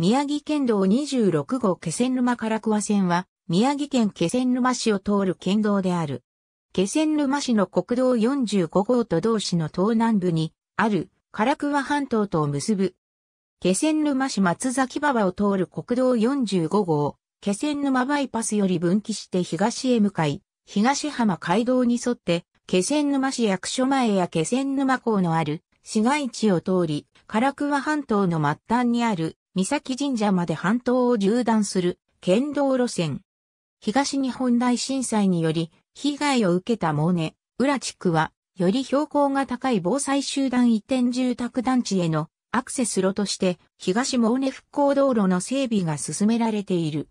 宮城県道26号気仙沼唐桑線は、宮城県気仙沼市を通る県道である。気仙沼市の国道45号と同市の東南部に、ある、唐桑半島とを結ぶ。気仙沼市松崎馬場を通る国道45号、気仙沼バイパスより分岐して東へ向かい、東浜街道に沿って、気仙沼市役所前や気仙沼港のある市街地を通り、唐桑半島の末端にある三崎神社まで半島を縦断する県道路線。東日本大震災により被害を受けたモーネ、浦地区は、より標高が高い防災集団移転住宅団地へのアクセス路として東モーネ復興道路の整備が進められている。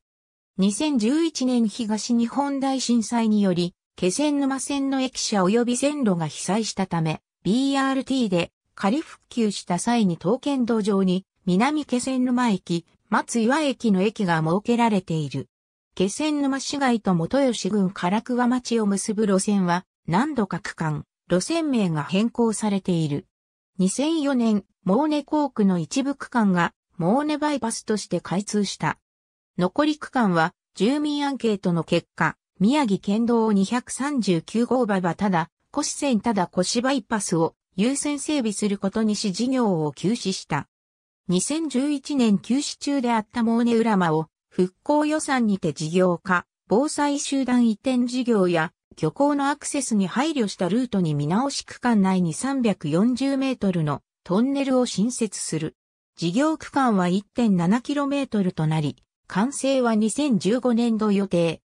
2011年東日本大震災により、気仙沼線の駅舎及び線路が被災したため、BRT で仮復旧した際に刀剣道場に南気仙沼駅、松岩駅の駅が設けられている。気仙沼市街と元吉郡唐桑町を結ぶ路線は何度か区間、路線名が変更されている。2004年、モーネ港区の一部区間がモーネバイパスとして開通した。残り区間は住民アンケートの結果、宮城県道239号馬場ただ、越線ただ越バイパスを優先整備することにし事業を休止した。2011年休止中であったモーネ浦間を復興予算にて事業化、防災集団移転事業や漁港のアクセスに配慮したルートに見直し区間内に340メートルのトンネルを新設する。事業区間は 1.7km となり、完成は2015年度予定。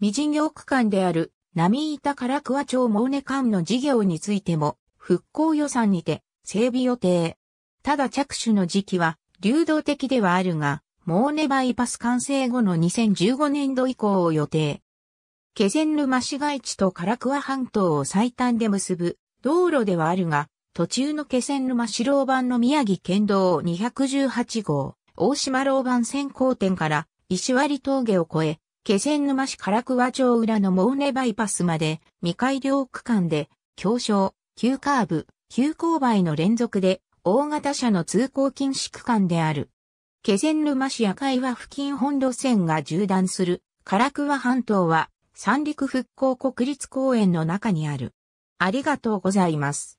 未事業区間である、波板から桑町モーネ間の事業についても、復興予算にて、整備予定。ただ着手の時期は流動的ではあるが、モーネバイパス完成後の2015年度以降を予定。気仙沼市街地と唐桑半島を最短で結ぶ道路ではあるが、途中の気仙沼市老板の宮城県道218号、大島老板先行点から石割峠を越え、気仙沼市唐桑町裏のモーネバイパスまで未改良区間で、強小、急カーブ、急勾配の連続で大型車の通行禁止区間である。気仙沼市赤岩付近本路線が縦断する、唐桑半島は三陸復興国立公園の中にある。ありがとうございます。